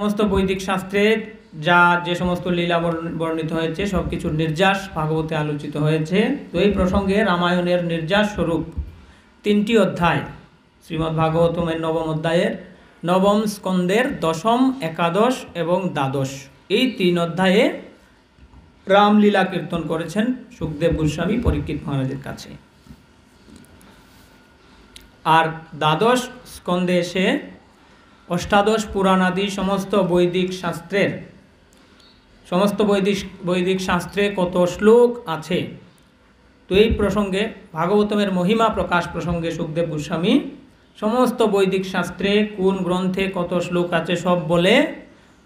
সমস্ত বৈদিক শাস্ত্রে যা যে সমস্ত লীলা বর্ণিত হয়েছে সব কিছুর নির্যাস ভাগবতে আলোচিত হয়েছে তো এই প্রসঙ্গে রামায়ণের নির্যাস স্বরূপ তিনটি অধ্যায় শ্রীমদ্ ভাগবতমের নবম অধ্যায়ের নবম স্কন্দের দশম একাদশ এবং দ্বাদশ এই তিন অধ্যায়ে রামলীলা কীর্তন করেছেন সুখদেব গোস্বামী পরীক্ষিত মহারাজের কাছে আর দ্বাদশ স্কন্দে এসে অষ্টাদশ পুরাণাদি সমস্ত বৈদিক শাস্ত্রের সমস্ত বৈদিক বৈদিক শাস্ত্রে কত শ্লোক আছে তো এই প্রসঙ্গে ভাগবতমের মহিমা প্রকাশ প্রসঙ্গে সুখদেব গোস্বামী সমস্ত বৈদিক শাস্ত্রে কোন গ্রন্থে কত শ্লোক আছে সব বলে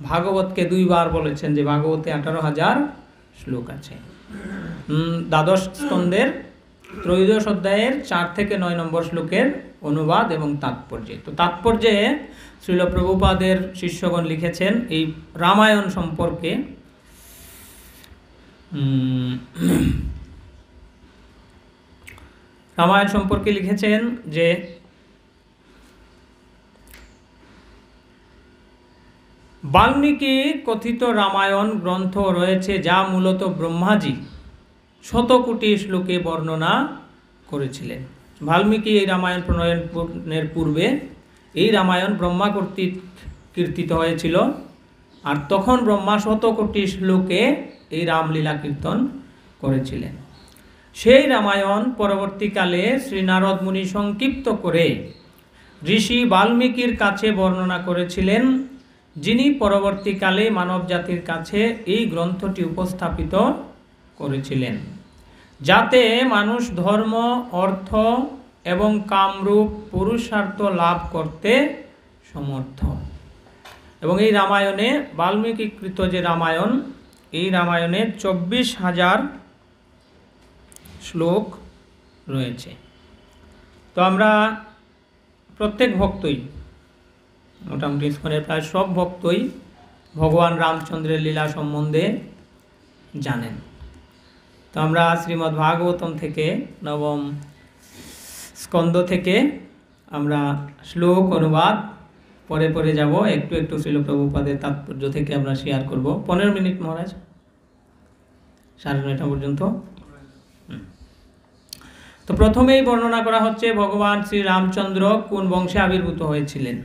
ভাগবতকে দুইবার বলেছেন যে ভাগবতে আঠারো হাজার শ্লোক আছে দ্বাদশ স্কন্ধের ত্রয়োদশ অধ্যায়ের চার থেকে নয় নম্বর শ্লোকের অনুবাদ এবং তাৎপর্যে তো তাৎপর্যে শ্রীল প্রভুপাদের শিষ্যগণ লিখেছেন এই রামায়ণ সম্পর্কে রামায়ণ সম্পর্কে লিখেছেন যে বাল্মীকি কথিত রামায়ণ গ্রন্থ রয়েছে যা মূলত ব্রহ্মাজি শতকোটি শ্লোকে বর্ণনা করেছিলেন বাল্মীকি এই রামায়ণ প্রণয়নের পূর্বে এই রামায়ণ ব্রহ্মা কর্তৃক কীর্তিত হয়েছিল আর তখন ব্রহ্মা শত কোটি শ্লোকে এই রামলীলা কীর্তন করেছিলেন সেই রামায়ণ পরবর্তীকালে শ্রী নারদ মুনি সংক্ষিপ্ত করে ঋষি বাল্মীকির কাছে বর্ণনা করেছিলেন যিনি পরবর্তীকালে মানব জাতির কাছে এই গ্রন্থটি উপস্থাপিত করেছিলেন যাতে মানুষ ধর্ম অর্থ এবং কামরূপ পুরুষার্থ লাভ করতে সমর্থ এবং এই রামায়ণে বাল্মীকিকৃত যে রামায়ণ এই রামায়ণে চব্বিশ হাজার শ্লোক রয়েছে তো আমরা প্রত্যেক ভক্তই মোটামুটি ইস্কনের প্রায় সব ভক্তই ভগবান রামচন্দ্রের লীলা সম্বন্ধে জানেন তো আমরা শ্রীমদ্ ভাগবতম থেকে নবম স্কন্দ থেকে আমরা শ্লোক অনুবাদ পরে পরে যাব একটু একটু শিলপ্রভুপাদের তাৎপর্য থেকে আমরা শেয়ার করব পনেরো মিনিট মহারাজ সাড়ে নয়টা পর্যন্ত তো প্রথমেই বর্ণনা করা হচ্ছে ভগবান শ্রী রামচন্দ্র কোন বংশে আবির্ভূত হয়েছিলেন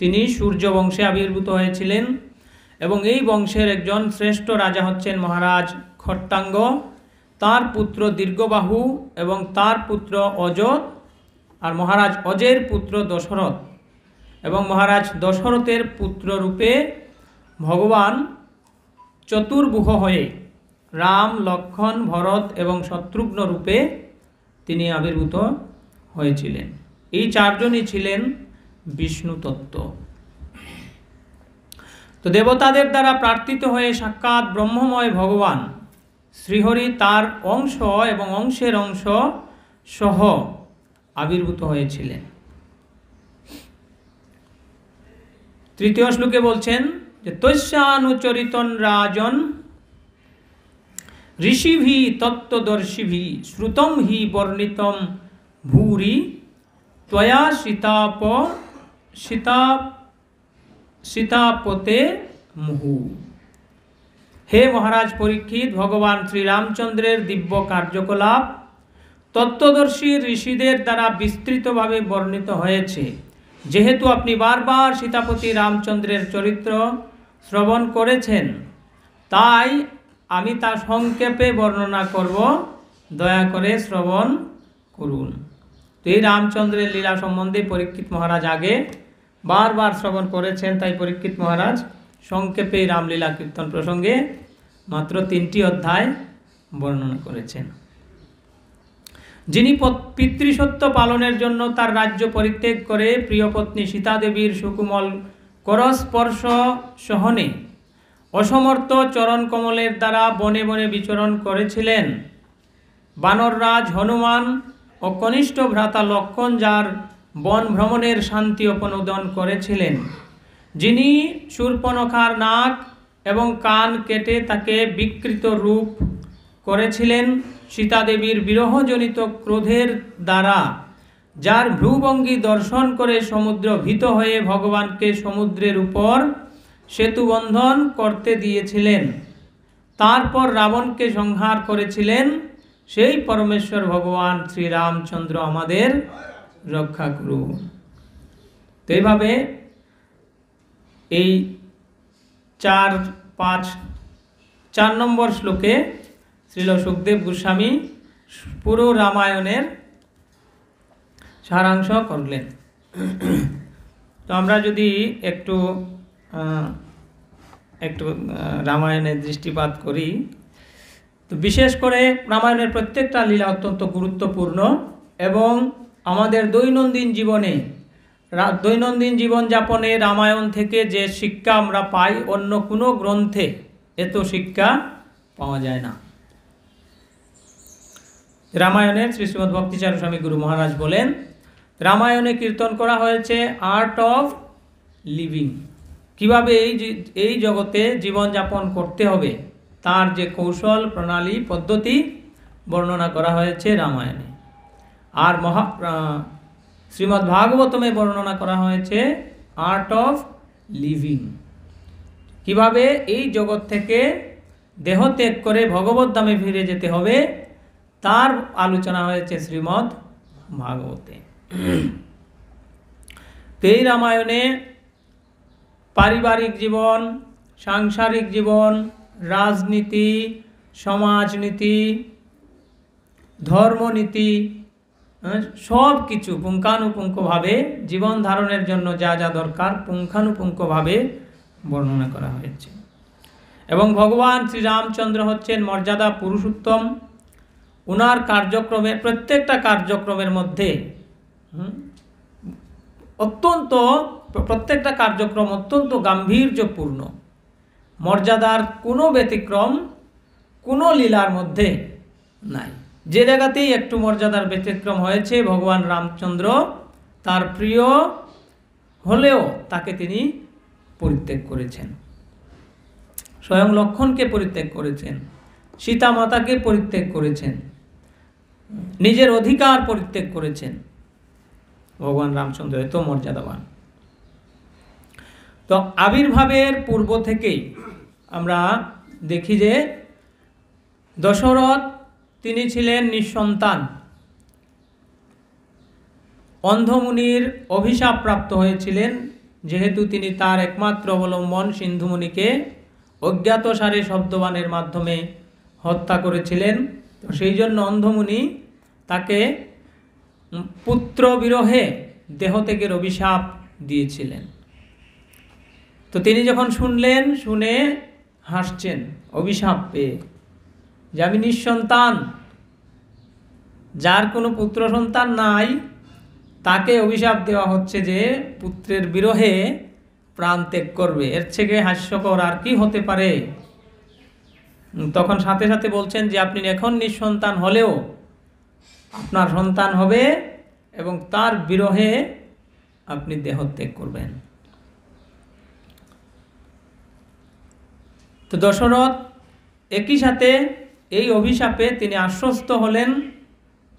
তিনি সূর্য বংশে আবির্ভূত হয়েছিলেন এবং এই বংশের একজন শ্রেষ্ঠ রাজা হচ্ছেন মহারাজ খট্টাঙ্গ তার পুত্র দীর্ঘবাহু এবং তার পুত্র অজ আর মহারাজ অজের পুত্র দশরথ এবং মহারাজ দশরথের পুত্র রূপে ভগবান চতুর্বুহ হয়ে রাম লক্ষণ ভরত এবং শত্রুঘ্ন রূপে তিনি আবির্ভূত হয়েছিলেন এই চারজনই ছিলেন বিষ্ণু তত্ত্ব তো দেবতাদের দ্বারা প্রার্থিত হয়ে সাক্ষাৎ ব্রহ্মময় ভগবান শ্রীহরি তার অংশ এবং অংশের অংশ সহ আবির্ভূত হয়েছিলেন তৃতীয় শ্লোকে বলছেন যে তৈশানুচরিতন রাজন ঋষিভি তত্ত্বদর্শিভি শ্রুতম হি বর্ণিতম ভূরি ত্বয়া সীতাপ সীতা সীতাপতে মুহূর্ত হে মহারাজ পরীক্ষিত ভগবান শ্রীরামচন্দ্রের দিব্য কার্যকলাপ তত্ত্বদর্শী ঋষিদের দ্বারা বিস্তৃতভাবে বর্ণিত হয়েছে যেহেতু আপনি বারবার সীতাপতি রামচন্দ্রের চরিত্র শ্রবণ করেছেন তাই আমি তা সংক্ষেপে বর্ণনা করব দয়া করে শ্রবণ করুন তো এই রামচন্দ্রের লীলা সম্বন্ধে পরীক্ষিত মহারাজ আগে বারবার শ্রবণ করেছেন তাই পরীক্ষিত মহারাজ সংক্ষেপে রামলীলা কীর্তন প্রসঙ্গে মাত্র তিনটি অধ্যায় বর্ণনা করেছেন যিনি পিতৃসত্য পালনের জন্য তার রাজ্য পরিত্যাগ করে প্রিয়পত্নী সীতাদেবীর সুকুমল করস্পর্শ সহনে অসমর্থ চরণ কমলের দ্বারা বনে বনে বিচরণ করেছিলেন বানররাজ হনুমান ও কনিষ্ঠ ভ্রাতা লক্ষণ যার বন ভ্রমণের শান্তি অপনোদন করেছিলেন যিনি সুরপনখার নাক এবং কান কেটে তাকে বিকৃত রূপ করেছিলেন সীতাদেবীর বিরহজনিত ক্রোধের দ্বারা যার ভ্রুভঙ্গি দর্শন করে সমুদ্র ভীত হয়ে ভগবানকে সমুদ্রের উপর সেতুবন্ধন করতে দিয়েছিলেন তারপর রাবণকে সংহার করেছিলেন সেই পরমেশ্বর ভগবান শ্রীরামচন্দ্র আমাদের রক্ষা করুন তো এইভাবে এই চার পাঁচ চার নম্বর শ্লোকে শ্রীল সুখদেব গোস্বামী পুরো রামায়ণের সারাংশ করলেন তো আমরা যদি একটু একটু রামায়ণের দৃষ্টিপাত করি তো বিশেষ করে রামায়ণের প্রত্যেকটা লীলা অত্যন্ত গুরুত্বপূর্ণ এবং আমাদের দৈনন্দিন জীবনে দৈনন্দিন জীবনযাপনে রামায়ণ থেকে যে শিক্ষা আমরা পাই অন্য কোনো গ্রন্থে এত শিক্ষা পাওয়া যায় না রামায়ণের শ্রী শ্রীমদ ভক্তিচার স্বামী গুরু মহারাজ বলেন রামায়ণে কীর্তন করা হয়েছে আর্ট অফ লিভিং কিভাবে এই এই জগতে জীবনযাপন করতে হবে তার যে কৌশল প্রণালী পদ্ধতি বর্ণনা করা হয়েছে রামায়ণে আর মহা শ্রীমদ্ ভাগবতমে বর্ণনা করা হয়েছে আর্ট অফ লিভিং কিভাবে এই জগৎ থেকে দেহ ত্যাগ করে ভগবত দামে ফিরে যেতে হবে তার আলোচনা হয়েছে শ্রীমদ্ ভাগবতে তো এই রামায়ণে পারিবারিক জীবন সাংসারিক জীবন রাজনীতি সমাজনীতি ধর্মনীতি হ্যাঁ, সব কিছু পুঙ্খানুপুঙ্খভাবে জীবন ধারণের জন্য যা যা দরকার পুঙ্খানুপুঙ্খভাবে বর্ণনা করা হয়েছে এবং ভগবান শ্রীরামচন্দ্র হচ্ছেন মর্যাদা পুরুষোত্তম ওনার কার্যক্রমের প্রত্যেকটা কার্যক্রমের মধ্যে অত্যন্ত প্রত্যেকটা কার্যক্রম অত্যন্ত গাম্ভীর্যপূর্ণ মর্যাদার কোনো ব্যতিক্রম কোনো লীলার মধ্যে নাই যে জায়গাতেই একটু মর্যাদার ব্যতিক্রম হয়েছে ভগবান রামচন্দ্র তার প্রিয় হলেও তাকে তিনি পরিত্যাগ করেছেন স্বয়ং লক্ষণকে পরিত্যাগ করেছেন সীতা মাতাকে পরিত্যাগ করেছেন নিজের অধিকার পরিত্যাগ করেছেন ভগবান রামচন্দ্র এত মর্যাদাবান তো আবির্ভাবের পূর্ব থেকেই আমরা দেখি যে দশরথ তিনি ছিলেন নিঃসন্তান অন্ধমুনির অভিশাপ প্রাপ্ত হয়েছিলেন যেহেতু তিনি তার একমাত্র অবলম্বন সিন্ধুমণিকে অজ্ঞাতসারে শব্দবানের মাধ্যমে হত্যা করেছিলেন তো সেই জন্য অন্ধমুনি তাকে পুত্র বিরহে দেহত্যাগের অভিশাপ দিয়েছিলেন তো তিনি যখন শুনলেন শুনে হাসছেন অভিশাপ পেয়ে যে আমি নিঃসন্তান যার কোনো পুত্র সন্তান নাই তাকে অভিশাপ দেওয়া হচ্ছে যে পুত্রের বিরহে প্রাণ ত্যাগ করবে এর থেকে হাস্যকর আর কি হতে পারে তখন সাথে সাথে বলছেন যে আপনি এখন নিঃসন্তান হলেও আপনার সন্তান হবে এবং তার বিরহে আপনি দেহ ত্যাগ করবেন তো দশরথ একই সাথে এই অভিশাপে তিনি আশ্বস্ত হলেন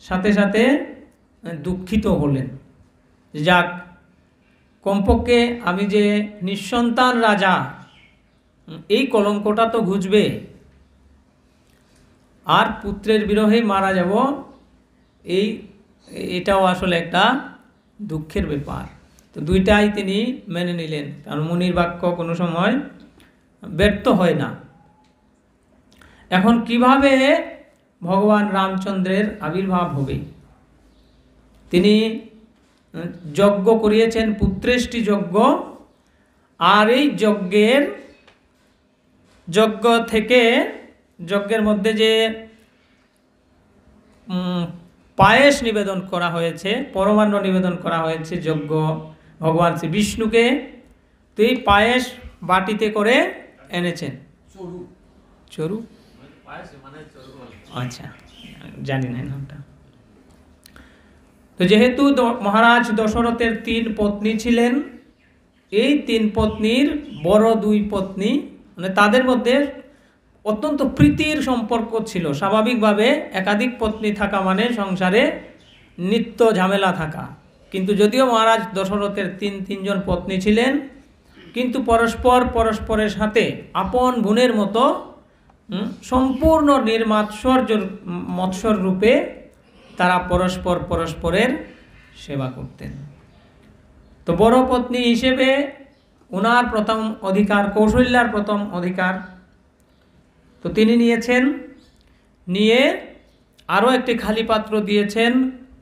সাথে সাথে দুঃখিত হলেন যাক কমপক্ষে আমি যে নিঃসন্তান রাজা এই কলঙ্কটা তো ঘুচবে আর পুত্রের বিরহে মারা যাব এই এটাও আসলে একটা দুঃখের ব্যাপার তো দুইটাই তিনি মেনে নিলেন কারণ মনির বাক্য কোনো সময় ব্যর্থ হয় না এখন কিভাবে ভগবান রামচন্দ্রের আবির্ভাব হবে তিনি যজ্ঞ করিয়েছেন পুত্রেষ্টি যজ্ঞ আর এই যজ্ঞের যজ্ঞ থেকে যজ্ঞের মধ্যে যে পায়েস নিবেদন করা হয়েছে পরমান্ন নিবেদন করা হয়েছে যজ্ঞ ভগবান শ্রী বিষ্ণুকে তো এই পায়েস বাটিতে করে এনেছেন চরু চরু আচ্ছা জানি নামটা তো যেহেতু মহারাজ দশরথের তিন পত্নী ছিলেন এই তিন পত্নীর বড় দুই পত্নী মানে তাদের মধ্যে অত্যন্ত প্রীতির সম্পর্ক ছিল স্বাভাবিকভাবে একাধিক পত্নী থাকা মানে সংসারে নিত্য ঝামেলা থাকা কিন্তু যদিও মহারাজ দশরথের তিন তিনজন পত্নী ছিলেন কিন্তু পরস্পর পরস্পরের সাথে আপন বোনের মতো সম্পূর্ণ নির্মাৎসর্য মৎসর রূপে তারা পরস্পর পরস্পরের সেবা করতেন তো বড় পত্নী হিসেবে ওনার প্রথম অধিকার কৌশল্যার প্রথম অধিকার তো তিনি নিয়েছেন নিয়ে আরও একটি খালি পাত্র দিয়েছেন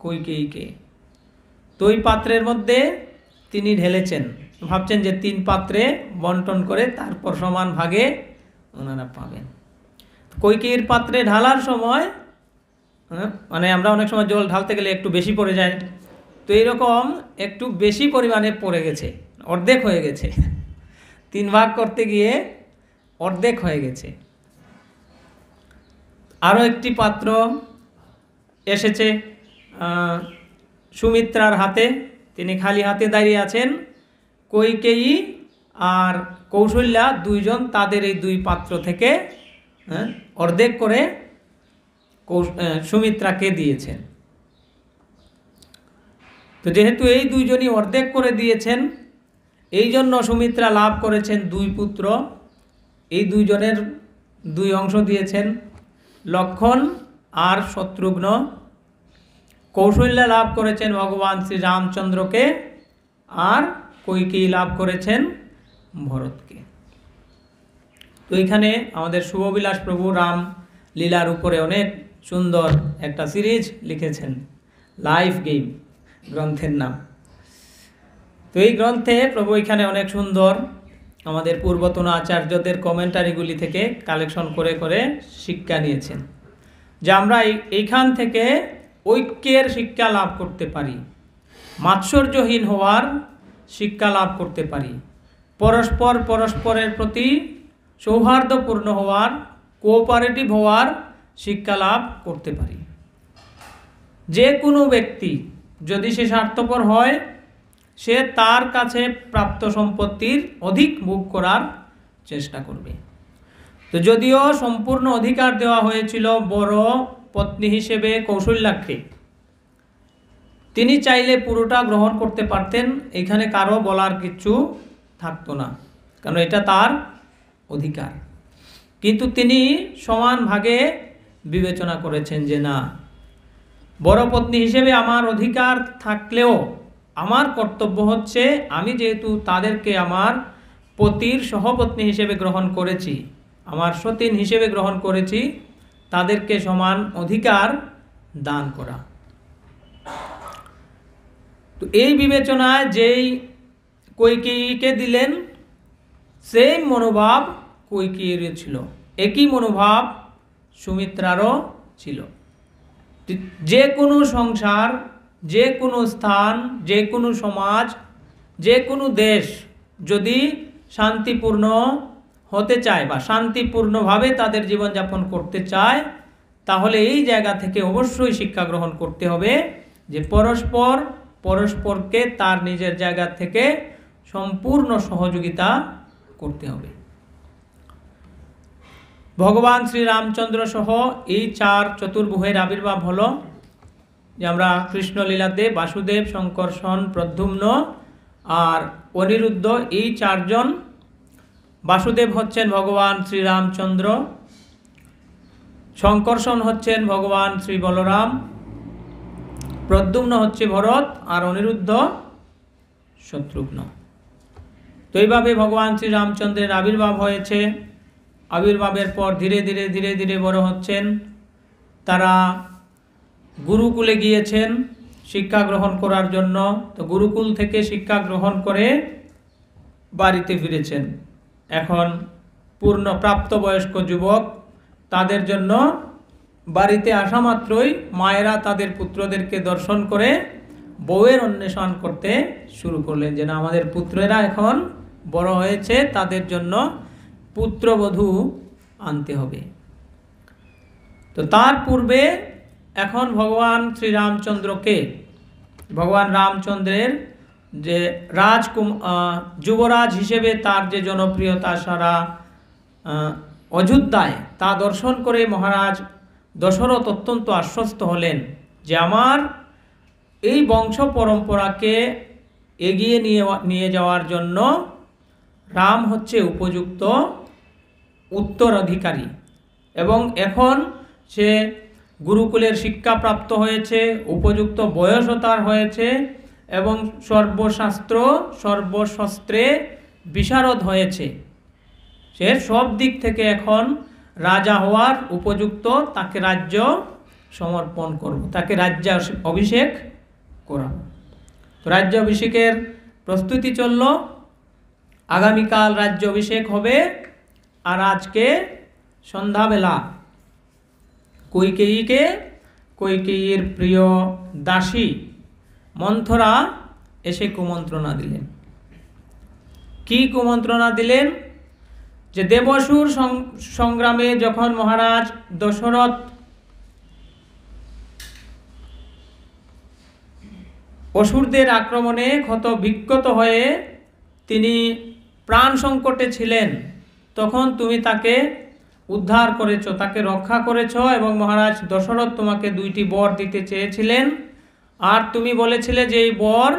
কৈকেয়ীকে তো ওই পাত্রের মধ্যে তিনি ঢেলেছেন ভাবছেন যে তিন পাত্রে বন্টন করে তারপর সমান ভাগে ওনারা পাবেন কৈকির পাত্রে ঢালার সময় হ্যাঁ, মানে আমরা অনেক সময় জল ঢালতে গেলে একটু বেশি পড়ে যায় তো এরকম একটু বেশি পরিমাণে পড়ে গেছে অর্ধেক হয়ে গেছে তিন ভাগ করতে গিয়ে অর্ধেক হয়ে গেছে আরও একটি পাত্র এসেছে সুমিত্রার হাতে তিনি খালি হাতে দাঁড়িয়ে আছেন কৈকেয়ী আর কৌশল্যা দুইজন তাদের এই দুই পাত্র থেকে হ্যাঁ অর্ধেক করে সুমিত্রাকে দিয়েছেন তো যেহেতু এই দুইজনই অর্ধেক করে দিয়েছেন এই জন্য সুমিত্রা লাভ করেছেন দুই পুত্র এই দুইজনের দুই অংশ দিয়েছেন লক্ষণ আর শত্রুঘ্ন কৌশল্যা লাভ করেছেন ভগবান শ্রী রামচন্দ্রকে আর কৈকেয়ী লাভ করেছেন ভরতকে তো এখানে আমাদের শুভবিলাস প্রভু রাম লীলার উপরে অনেক সুন্দর একটা সিরিজ লিখেছেন লাইফ গেম গ্রন্থের নাম তো এই গ্রন্থে প্রভু এখানে অনেক সুন্দর আমাদের পূর্বতন আচার্যদের কমেন্টারিগুলি থেকে কালেকশন করে করে শিক্ষা নিয়েছেন যে আমরা এইখান থেকে ঐক্যের শিক্ষা লাভ করতে পারি মাৎসর্যহীন হওয়ার শিক্ষা লাভ করতে পারি পরস্পর পরস্পরের প্রতি সৌহার্দ্যপূর্ণ হওয়ার কোঅপারেটিভ হওয়ার শিক্ষা লাভ করতে পারি যে কোনো ব্যক্তি যদি সে স্বার্থপর হয় সে তার কাছে প্রাপ্ত সম্পত্তির অধিক ভোগ করার চেষ্টা করবে তো যদিও সম্পূর্ণ অধিকার দেওয়া হয়েছিল বড় পত্নী হিসেবে কৌশল্যাক্ষে তিনি চাইলে পুরোটা গ্রহণ করতে পারতেন এখানে কারো বলার কিছু থাকতো না কারণ এটা তার অধিকার কিন্তু তিনি সমান ভাগে বিবেচনা করেছেন যে না বড় পত্নী হিসেবে আমার অধিকার থাকলেও আমার কর্তব্য হচ্ছে আমি যেহেতু তাদেরকে আমার পতির সহপত্নী হিসেবে গ্রহণ করেছি আমার সতীন হিসেবে গ্রহণ করেছি তাদেরকে সমান অধিকার দান করা তো এই বিবেচনায় যেই কৈকেয়ীকে দিলেন সেই মনোভাব কৈকেয়ের ছিল একই মনোভাব সুমিত্রারও ছিল যে কোনো সংসার যে কোনো স্থান যে কোনো সমাজ যে কোনো দেশ যদি শান্তিপূর্ণ হতে চায় বা শান্তিপূর্ণভাবে তাদের জীবনযাপন করতে চায় তাহলে এই জায়গা থেকে অবশ্যই শিক্ষা গ্রহণ করতে হবে যে পরস্পর পরস্পরকে তার নিজের জায়গা থেকে সম্পূর্ণ সহযোগিতা করতে হবে ভগবান শ্রীরামচন্দ্র সহ এই চার চতুর্ভুহের আবির্ভাব হলো যে আমরা কৃষ্ণলীলাতে বাসুদেব শঙ্কর্ষণ প্রদ্যুম্ন আর অনিরুদ্ধ এই চারজন বাসুদেব হচ্ছেন ভগবান শ্রীরামচন্দ্র শঙ্কর্ষণ হচ্ছেন ভগবান শ্রী বলরাম প্রদ্যুম্ন হচ্ছে ভরত আর অনিরুদ্ধ শত্রুঘ্ন এইভাবে ভগবান শ্রীরামচন্দ্রের আবির্ভাব হয়েছে আবির্ভাবের পর ধীরে ধীরে ধীরে ধীরে বড় হচ্ছেন তারা গুরুকুলে গিয়েছেন শিক্ষা গ্রহণ করার জন্য তো গুরুকুল থেকে শিক্ষা গ্রহণ করে বাড়িতে ফিরেছেন এখন পূর্ণ প্রাপ্তবয়স্ক যুবক তাদের জন্য বাড়িতে আসা মাত্রই মায়েরা তাদের পুত্রদেরকে দর্শন করে বউয়ের অন্বেষণ করতে শুরু করলেন যেন আমাদের পুত্রেরা এখন বড় হয়েছে তাদের জন্য পুত্রবধূ আনতে হবে তো তার পূর্বে এখন ভগবান শ্রীরামচন্দ্রকে ভগবান রামচন্দ্রের যে রাজকুম যুবরাজ হিসেবে তার যে জনপ্রিয়তা সারা অযোধ্যায় তা দর্শন করে মহারাজ দশরথ অত্যন্ত আশ্বস্ত হলেন যে আমার এই বংশ পরম্পরাকে এগিয়ে নিয়ে নিয়ে যাওয়ার জন্য রাম হচ্ছে উপযুক্ত উত্তরাধিকারী এবং এখন সে গুরুকুলের শিক্ষা প্রাপ্ত হয়েছে উপযুক্ত বয়সও তার হয়েছে এবং সর্বশাস্ত্র সর্বশস্ত্রে বিশারদ হয়েছে সে সব দিক থেকে এখন রাজা হওয়ার উপযুক্ত তাকে রাজ্য সমর্পণ করব তাকে রাজ্য অভিষেক করাব তো রাজ্য অভিষেকের প্রস্তুতি চলল আগামীকাল রাজ্য অভিষেক হবে আর আজকে সন্ধ্যাবেলা কৈকেয়ীকে কৈকেয়ীর প্রিয় দাসী মন্থরা এসে কুমন্ত্রণা দিলেন কি কুমন্ত্রণা দিলেন যে দেবসুর সংগ্রামে যখন মহারাজ দশরথ অসুরদের আক্রমণে ক্ষত বিক্ষত হয়ে তিনি প্রাণ সংকটে ছিলেন তখন তুমি তাকে উদ্ধার করেছ তাকে রক্ষা করেছ এবং মহারাজ দশরথ তোমাকে দুইটি বর দিতে চেয়েছিলেন আর তুমি বলেছিলে যে এই বর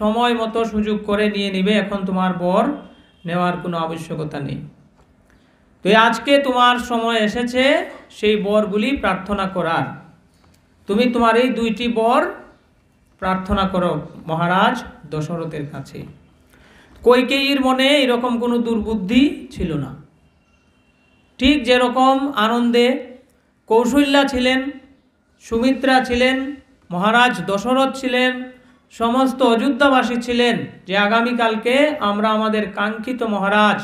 সময় মতো সুযোগ করে নিয়ে নিবে এখন তোমার বর নেওয়ার কোনো আবশ্যকতা নেই তো আজকে তোমার সময় এসেছে সেই বরগুলি প্রার্থনা করার তুমি তোমার এই দুইটি বর প্রার্থনা করো মহারাজ দশরথের কাছে কৈকেয়ীর মনে এরকম কোনো দুর্বুদ্ধি ছিল না ঠিক যেরকম আনন্দে কৌশল্যা ছিলেন সুমিত্রা ছিলেন মহারাজ দশরথ ছিলেন সমস্ত অযোধ্যাবাসী ছিলেন যে আগামীকালকে আমরা আমাদের কাঙ্ক্ষিত মহারাজ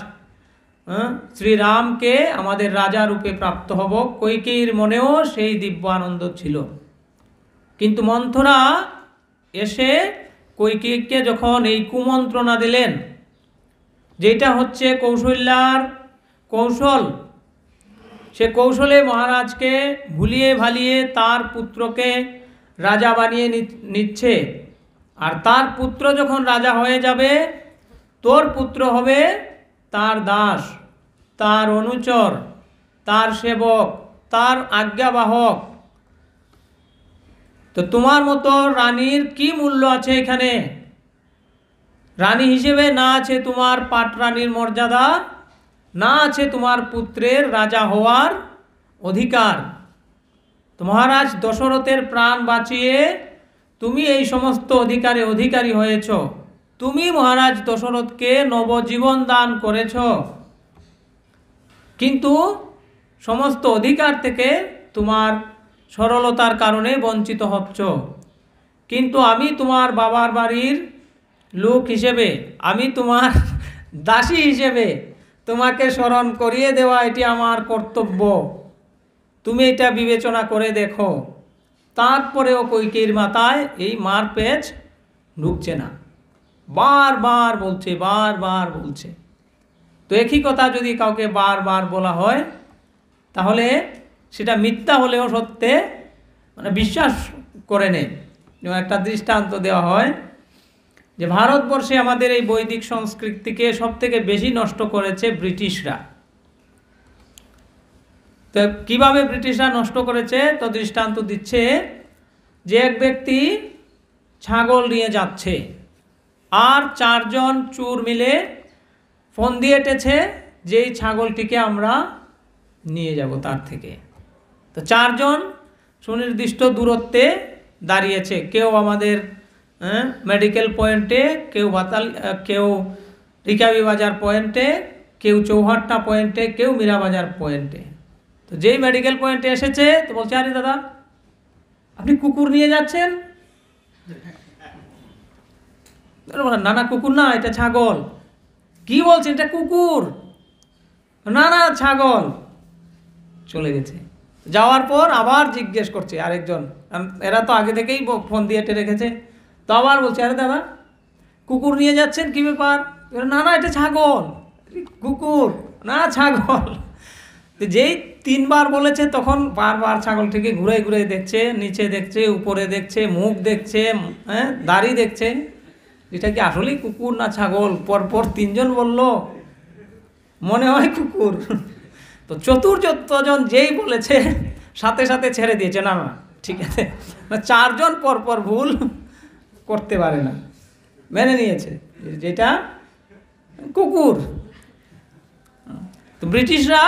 হ্যাঁ, শ্রীরামকে আমাদের রাজা রূপে প্রাপ্ত হব কৈকেয়ীর মনেও সেই দিব্য আনন্দ ছিল কিন্তু মন্থরা এসে কৈকেয়ীকে যখন এই কুমন্ত্রণা দিলেন যেটা হচ্ছে কৌশল্যার কৌশল সে কৌশলে মহারাজকে ভুলিয়ে ভালিয়ে তার পুত্রকে রাজা বানিয়ে নিচ্ছে আর তার পুত্র যখন রাজা হয়ে যাবে তোর পুত্র হবে তার দাস তার অনুচর তার সেবক তার আজ্ঞাবাহক তো তোমার মতো রানীর কি মূল্য আছে এখানে রানী হিসেবে না আছে তোমার পাট রানীর মর্যাদা না আছে তোমার পুত্রের রাজা হওয়ার অধিকার তো মহারাজ দশরথের প্রাণ বাঁচিয়ে তুমি এই সমস্ত অধিকারে অধিকারী হয়েছ তুমি মহারাজ দশরথকে নবজীবন দান করেছ কিন্তু সমস্ত অধিকার থেকে তোমার সরলতার কারণে বঞ্চিত হচ্ছ কিন্তু আমি তোমার বাবার বাড়ির লোক হিসেবে আমি তোমার দাসী হিসেবে তোমাকে স্মরণ করিয়ে দেওয়া এটি আমার কর্তব্য তুমি এটা বিবেচনা করে দেখো তারপরেও কৈকির মাথায় এই মার পেজ ঢুকছে না বারবার বলছে বারবার বলছে তো একই কথা যদি কাউকে বারবার বলা হয় তাহলে সেটা মিথ্যা হলেও সত্যে মানে বিশ্বাস করে নেই যেমন একটা দৃষ্টান্ত দেওয়া হয় যে ভারতবর্ষে আমাদের এই বৈদিক সংস্কৃতিকে সবথেকে বেশি নষ্ট করেছে ব্রিটিশরা তো কীভাবে ব্রিটিশরা নষ্ট করেছে তো দৃষ্টান্ত দিচ্ছে যে এক ব্যক্তি ছাগল নিয়ে যাচ্ছে আর চারজন চুর মিলে ফোন দিয়ে এটেছে যেই ছাগলটিকে আমরা নিয়ে যাব তার থেকে তো চারজন সুনির্দিষ্ট দূরত্বে দাঁড়িয়েছে কেউ আমাদের মেডিকেল হ্যাঁ, পয়েন্টে কেউ বাতাল কেউ রিকাবি বাজার পয়েন্টে কেউ চৌহাট্টা পয়েন্টে কেউ মীরাবাজার পয়েন্টে তো যেই মেডিকেল পয়েন্টে এসেছে তো বলছে আরে দাদা আপনি কুকুর নিয়ে যাচ্ছেন না না কুকুর না এটা ছাগল কি বলছেন এটা কুকুর না না ছাগল চলে গেছে যাওয়ার পর আবার জিজ্ঞেস করছে আরেকজন এরা তো আগে থেকেই ফোন দিয়ে টে রেখেছে তো আবার বলছে আরে দাদা কুকুর নিয়ে যাচ্ছেন কী ব্যাপার না না এটা ছাগল কুকুর না ছাগল তো যেই তিনবার বলেছে তখন বারবার ছাগলটিকে ঘুরে ঘুরে দেখছে নিচে দেখছে উপরে দেখছে মুখ দেখছে হ্যাঁ দাড়ি দেখছে এটা কি আসলেই কুকুর না ছাগল পরপর তিনজন বলল মনে হয় কুকুর তো চতুর্যজন যেই বলেছে সাথে সাথে ছেড়ে দিয়েছে না না ঠিক আছে চারজন পরপর ভুল করতে পারে না মেনে নিয়েছে যেটা কুকুর তো ব্রিটিশরা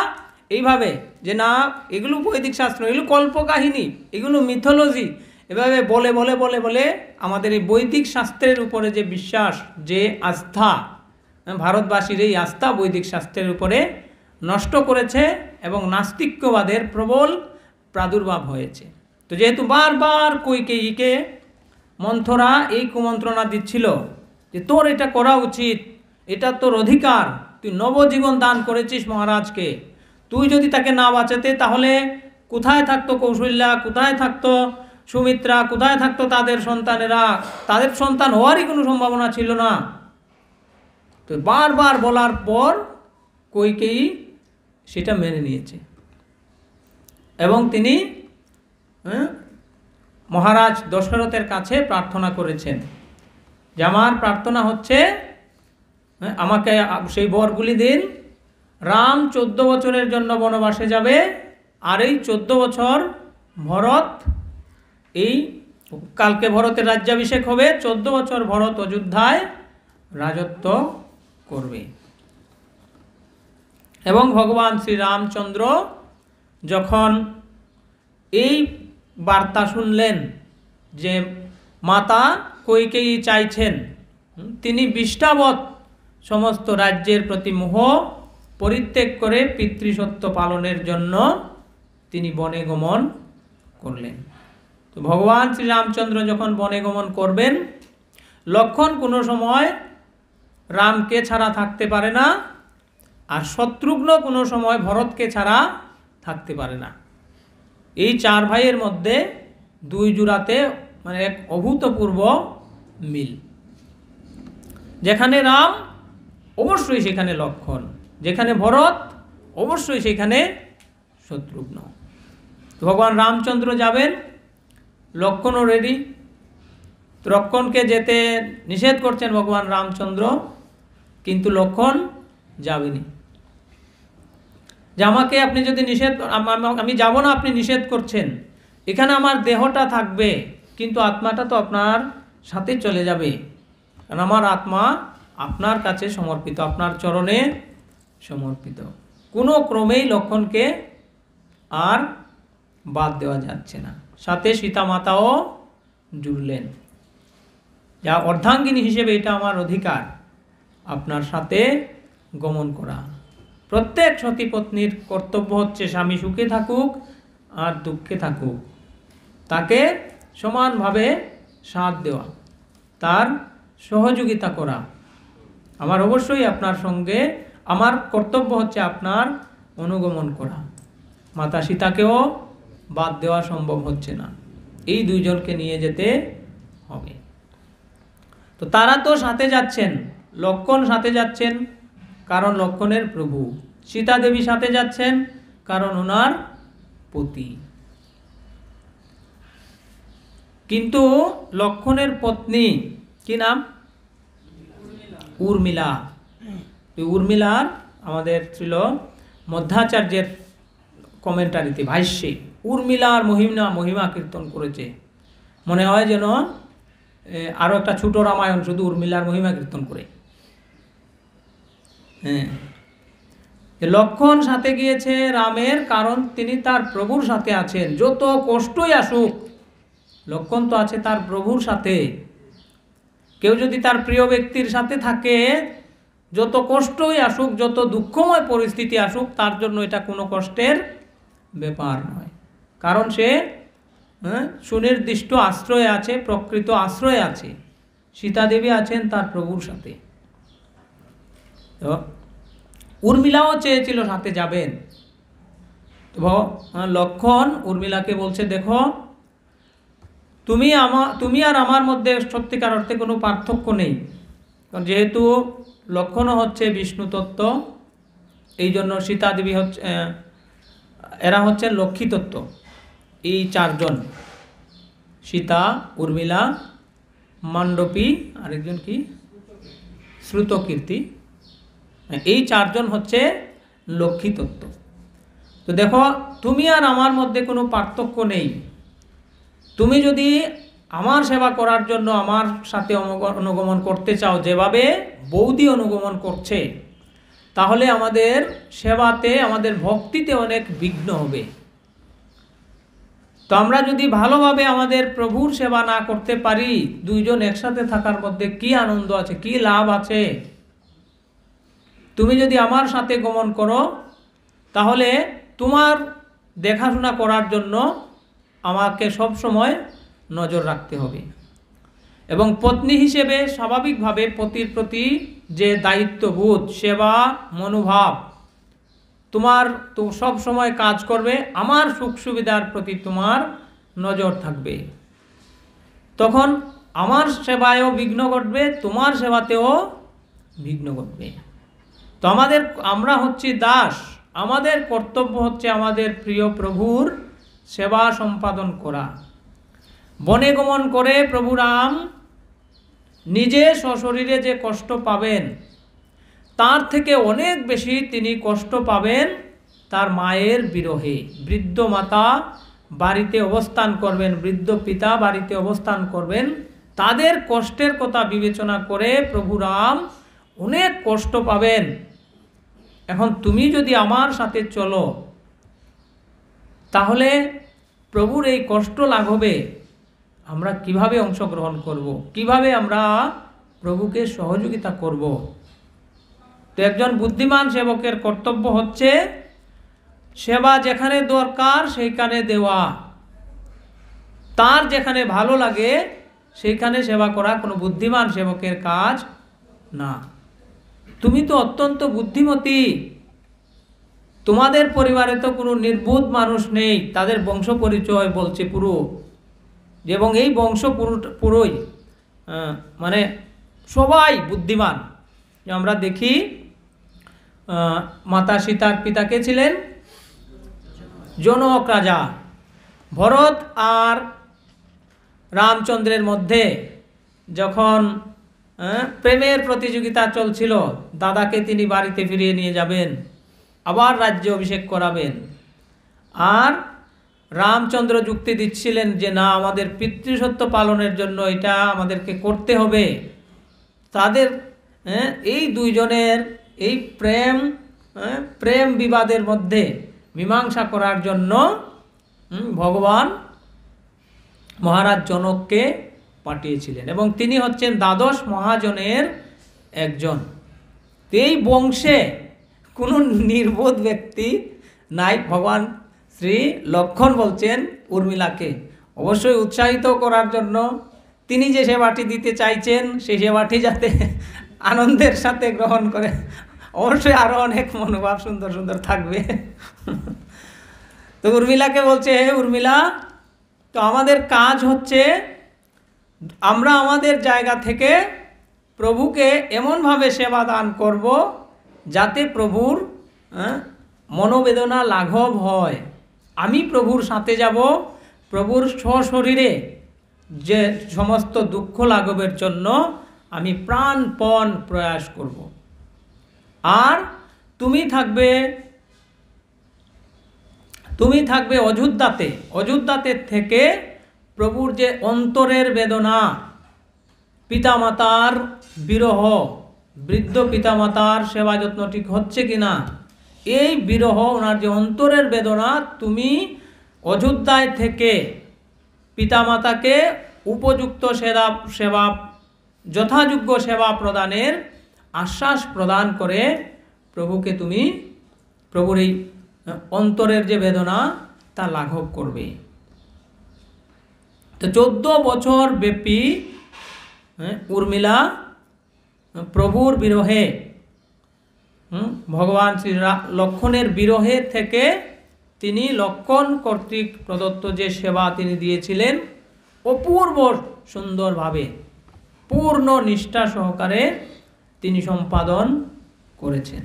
এইভাবে যে না এগুলো বৈদিক শাস্ত্র এগুলো কল্পকাহিনী এগুলো মিথোলজি এভাবে বলে বলে বলে বলে আমাদের এই বৈদিক শাস্ত্রের উপরে যে বিশ্বাস যে আস্থা ভারতবাসীর এই আস্থা বৈদিক শাস্ত্রের উপরে নষ্ট করেছে এবং নাস্তিক্যবাদের প্রবল প্রাদুর্ভাব হয়েছে তো যেহেতু বারবার ইকে মন্থরা এই কুমন্ত্রণা দিচ্ছিল যে তোর এটা করা উচিত এটা তোর অধিকার তুই নবজীবন দান করেছিস মহারাজকে তুই যদি তাকে না বাঁচাতে তাহলে কোথায় থাকতো কৌশল্যা কোথায় থাকতো সুমিত্রা কোথায় থাকতো তাদের সন্তানেরা তাদের সন্তান হওয়ারই কোনো সম্ভাবনা ছিল না তো বারবার বলার পর কইকেই সেটা মেনে নিয়েছে এবং তিনি মহারাজ দশরথের কাছে প্রার্থনা করেছেন যে আমার প্রার্থনা হচ্ছে আমাকে সেই বরগুলি দিন রাম চোদ্দ বছরের জন্য বনবাসে যাবে আর এই চোদ্দ বছর ভরত এই কালকে ভরতের রাজ্যাভিষেক হবে চোদ্দ বছর ভরত অযোধ্যায় রাজত্ব করবে এবং ভগবান শ্রীরামচন্দ্র যখন এই বার্তা শুনলেন যে মাতা কৈকেয়ী চাইছেন তিনি বিষ্টাবৎ সমস্ত রাজ্যের প্রতি মোহ পরিত্যাগ করে পিতৃসত্ব পালনের জন্য তিনি বনে গমন করলেন তো ভগবান শ্রীরামচন্দ্র যখন বনে গমন করবেন লক্ষণ কোনো সময় রামকে ছাড়া থাকতে পারে না আর শত্রুঘ্ন কোনো সময় ভরতকে ছাড়া থাকতে পারে না এই চার ভাইয়ের মধ্যে দুই জুড়াতে মানে এক অভূতপূর্ব মিল যেখানে রাম অবশ্যই সেখানে লক্ষণ যেখানে ভরত অবশ্যই সেখানে শত্রুঘ্ন ভগবান রামচন্দ্র যাবেন লক্ষণও রেডি লক্ষণকে যেতে নিষেধ করছেন ভগবান রামচন্দ্র কিন্তু লক্ষণ যাবেনি যে আমাকে আপনি যদি নিষেধ আমি যাব না আপনি নিষেধ করছেন এখানে আমার দেহটা থাকবে কিন্তু আত্মাটা তো আপনার সাথে চলে যাবে কারণ আমার আত্মা আপনার কাছে সমর্পিত আপনার চরণে সমর্পিত কোনো ক্রমেই লক্ষণকে আর বাদ দেওয়া যাচ্ছে না সাথে সীতা মাতাও জুড়লেন যা অর্ধাঙ্গিনী হিসেবে এটা আমার অধিকার আপনার সাথে গমন করা প্রত্যেক সতীপত্নীর কর্তব্য হচ্ছে স্বামী সুখে থাকুক আর দুঃখে থাকুক তাকে সমানভাবে সাথ দেওয়া তার সহযোগিতা করা আমার অবশ্যই আপনার সঙ্গে আমার কর্তব্য হচ্ছে আপনার অনুগমন করা মাতা সীতাকেও বাদ দেওয়া সম্ভব হচ্ছে না এই দুইজনকে নিয়ে যেতে হবে তো তারা তো সাথে যাচ্ছেন লক্ষণ সাথে যাচ্ছেন কারণ লক্ষণের প্রভু সীতা দেবী সাথে যাচ্ছেন কারণ ওনার পতি কিন্তু লক্ষণের পত্নী কি নাম উর্মিলা উর্মিলার আমাদের ছিল মধ্যাচার্যের কমেন্টারিতে ভাষ্যে উর্মিলার মহিমা মহিমা কীর্তন করেছে মনে হয় যেন আরও একটা ছোট রামায়ণ শুধু উর্মিলার মহিমা কীর্তন করে হ্যাঁ লক্ষণ সাথে গিয়েছে রামের কারণ তিনি তার প্রভুর সাথে আছেন যত কষ্টই আসুক লক্ষণ তো আছে তার প্রভুর সাথে কেউ যদি তার প্রিয় ব্যক্তির সাথে থাকে যত কষ্টই আসুক যত দুঃখময় পরিস্থিতি আসুক তার জন্য এটা কোনো কষ্টের ব্যাপার নয় কারণ সে হ্যাঁ, সুনির্দিষ্ট আশ্রয়ে আছে প্রকৃত আশ্রয়ে আছে সীতাদেবী আছেন তার প্রভুর সাথে তো উর্মিলাও চেয়েছিল সাথে যাবেন তো লক্ষণ উর্মিলাকে বলছে দেখো তুমি আমার তুমি আর আমার মধ্যে সত্যিকার অর্থে কোনো পার্থক্য নেই কারণ যেহেতু লক্ষণও হচ্ছে বিষ্ণু তত্ত্ব এই জন্য সীতাদেবী হচ্ছে এরা হচ্ছে লক্ষ্মী তত্ত্ব এই চারজন সীতা উর্মিলা মাণ্ডপী আরেকজন কি শ্রুতকীর্তি মানে এই চারজন হচ্ছে লক্ষ্মী তত্ত্ব তো দেখো তুমি আর আমার মধ্যে কোনো পার্থক্য নেই তুমি যদি আমার সেবা করার জন্য আমার সাথে অনুগমন করতে চাও যেভাবে বৌদি অনুগমন করছে তাহলে আমাদের সেবাতে আমাদের ভক্তিতে অনেক বিঘ্ন হবে তো আমরা যদি ভালোভাবে আমাদের প্রভুর সেবা না করতে পারি দুইজন একসাথে থাকার মধ্যে কি আনন্দ আছে কি লাভ আছে তুমি যদি আমার সাথে গমন করো তাহলে তোমার দেখাশোনা করার জন্য আমাকে সব সময় নজর রাখতে হবে এবং পত্নী হিসেবে স্বাভাবিকভাবে পতির প্রতি যে দায়িত্ববোধ সেবা মনোভাব তোমার তো সব সময় কাজ করবে আমার সুখ সুবিধার প্রতি তোমার নজর থাকবে তখন আমার সেবায়ও বিঘ্ন ঘটবে তোমার সেবাতেও বিঘ্ন ঘটবে তো আমাদের আমরা হচ্ছি দাস আমাদের কর্তব্য হচ্ছে আমাদের প্রিয় প্রভুর সেবা সম্পাদন করা বনে গমন করে প্রভু রাম নিজে সশরীরে যে কষ্ট পাবেন তার থেকে অনেক বেশি তিনি কষ্ট পাবেন তার মায়ের বিরহে বৃদ্ধ মাতা বাড়িতে অবস্থান করবেন বৃদ্ধ পিতা বাড়িতে অবস্থান করবেন তাদের কষ্টের কথা বিবেচনা করে প্রভু রাম অনেক কষ্ট পাবেন এখন তুমি যদি আমার সাথে চলো তাহলে প্রভুর এই কষ্ট লাঘবে আমরা কিভাবে অংশগ্রহণ করব। কিভাবে আমরা প্রভুকে সহযোগিতা করব। তো একজন বুদ্ধিমান সেবকের কর্তব্য হচ্ছে সেবা যেখানে দরকার সেইখানে দেওয়া তার যেখানে ভালো লাগে সেইখানে সেবা করা কোনো বুদ্ধিমান সেবকের কাজ না তুমি তো অত্যন্ত বুদ্ধিমতী তোমাদের পরিবারে তো কোনো নির্বোধ মানুষ নেই তাদের বংশ পরিচয় বলছে পুরো এবং এই বংশ পুরো পুরোই মানে সবাই বুদ্ধিমান আমরা দেখি মাতা সীতার পিতা কে ছিলেন জনক রাজা ভরত আর রামচন্দ্রের মধ্যে যখন হ্যাঁ? প্রেমের প্রতিযোগিতা চলছিল দাদাকে তিনি বাড়িতে ফিরিয়ে নিয়ে যাবেন আবার রাজ্য অভিষেক করাবেন আর রামচন্দ্র যুক্তি দিচ্ছিলেন যে না আমাদের পিতৃসত্য পালনের জন্য এটা আমাদেরকে করতে হবে তাদের হ্যাঁ, এই দুইজনের এই প্রেম হ্যাঁ, প্রেম বিবাদের মধ্যে মীমাংসা করার জন্য ভগবান মহারাজ জনককে পাঠিয়েছিলেন এবং তিনি হচ্ছেন দ্বাদশ মহাজনের একজন এই বংশে কোনো নির্বোধ ব্যক্তি নাই ভগবান শ্রী লক্ষণ বলছেন উর্মিলাকে অবশ্যই উৎসাহিত করার জন্য তিনি যে সেবাটি দিতে চাইছেন সেই সেবাটি যাতে আনন্দের সাথে গ্রহণ করে অবশ্যই আরও অনেক মনোভাব সুন্দর সুন্দর থাকবে তো উর্মিলাকে বলছে হে উর্মিলা তো আমাদের কাজ হচ্ছে আমরা আমাদের জায়গা থেকে প্রভুকে এমনভাবে সেবা দান করব যাতে প্রভুর মনোবেদনা লাঘব হয় আমি প্রভুর সাথে যাব প্রভুর স্বশরীরে যে সমস্ত দুঃখ লাঘবের জন্য আমি প্রাণপণ প্রয়াস করব আর তুমি থাকবে তুমি থাকবে অযোধ্যাতে অযোধ্যাতে থেকে প্রভুর যে অন্তরের বেদনা পিতামাতার বিরহ বৃদ্ধ পিতামাতার সেবা যত্ন ঠিক হচ্ছে কি না এই বিরহ ওনার যে অন্তরের বেদনা তুমি অযোধ্যায় থেকে পিতামাতাকে উপযুক্ত সেবা সেবা যথাযোগ্য সেবা প্রদানের আশ্বাস প্রদান করে প্রভুকে তুমি প্রভুর এই অন্তরের যে বেদনা তা লাঘব করবে তো চোদ্দ বছর ব্যাপী হ্যাঁ, উর্মিলা হ্যাঁ, প্রভুর বিরহে ভগবান শ্রী লক্ষণের বিরহে থেকে তিনি লক্ষণ কর্তৃক প্রদত্ত যে সেবা তিনি দিয়েছিলেন অপূর্ব সুন্দরভাবে পূর্ণ নিষ্ঠা সহকারে তিনি সম্পাদন করেছেন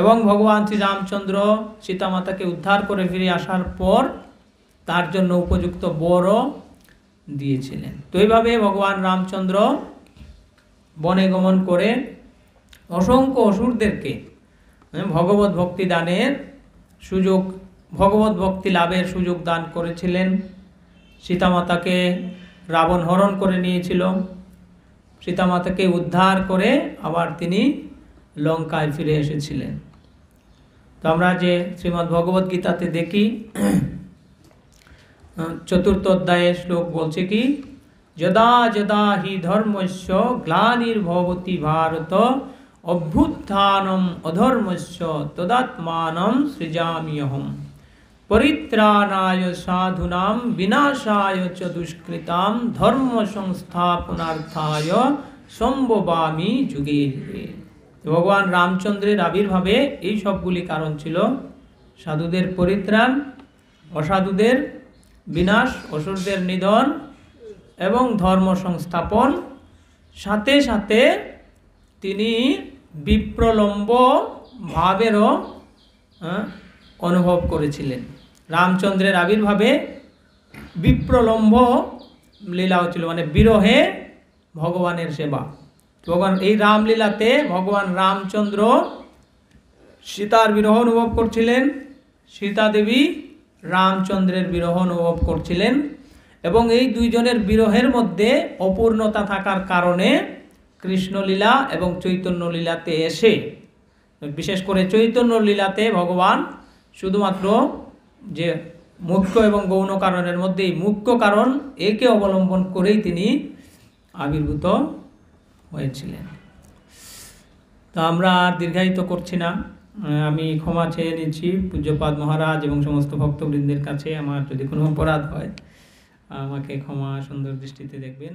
এবং ভগবান শ্রী রামচন্দ্র সীতামাতাকে উদ্ধার করে ফিরে আসার পর তার জন্য উপযুক্ত বড় দিয়েছিলেন তো এইভাবে ভগবান রামচন্দ্র বনে গমন করে অসংখ্য অসুরদেরকে ভগবত ভক্তি দানের সুযোগ ভগবত ভক্তি লাভের সুযোগ দান করেছিলেন সীতামাতাকে রাবণ হরণ করে নিয়েছিল সীতামাতাকে উদ্ধার করে আবার তিনি লঙ্কায় ফিরে এসেছিলেন তো আমরা যে শ্রীমদ্ ভগবদ্গীতাতে দেখি চতুর্থ অধ্যায়ে শ্লোক বলছে কি যদা যদা হি ধর্মস্য গ্লানির্ভবতী ভারত অভ্যুত্থানম অধর্মস্য তদাত্মানম সৃজামিয়হম পরিত্রাণায় সাধুনাম বিনাশায় চ দুষ্কৃতাম ধর্ম সংস্থাপনার্থায় সম্ভবামি যুগে যুগে ভগবান রামচন্দ্রের আবির্ভাবে এই সবগুলি কারণ ছিল সাধুদের পরিত্রাণ অসাধুদের বিনাশ অসুরদের নিধন এবং ধর্ম সংস্থাপন সাথে সাথে তিনি বিপ্রলম্ব ভাবেরও অনুভব করেছিলেন রামচন্দ্রের আবির্ভাবে বিপ্রলম্ব লীলা হচ্ছিল মানে বিরহে ভগবানের সেবা ভগবান এই রামলীলাতে ভগবান রামচন্দ্র সীতার বিরহ অনুভব করছিলেন সীতা দেবী রামচন্দ্রের বিরহ অনুভব করছিলেন এবং এই দুইজনের বিরহের মধ্যে অপূর্ণতা থাকার কারণে কৃষ্ণলীলা এবং চৈতন্য লীলাতে এসে বিশেষ করে চৈতন্য লীলাতে ভগবান শুধুমাত্র যে মুখ্য এবং গৌণ কারণের মধ্যে এই মুখ্য কারণ একে অবলম্বন করেই তিনি আবির্ভূত হয়েছিলেন তা আমরা দীর্ঘায়িত করছি না আমি ক্ষমা চেয়ে নিচ্ছি পূজ্যপাদ মহারাজ এবং সমস্ত ভক্তবৃন্দের কাছে আমার যদি কোনো অপরাধ হয় আমাকে ক্ষমা সুন্দর দৃষ্টিতে দেখবেন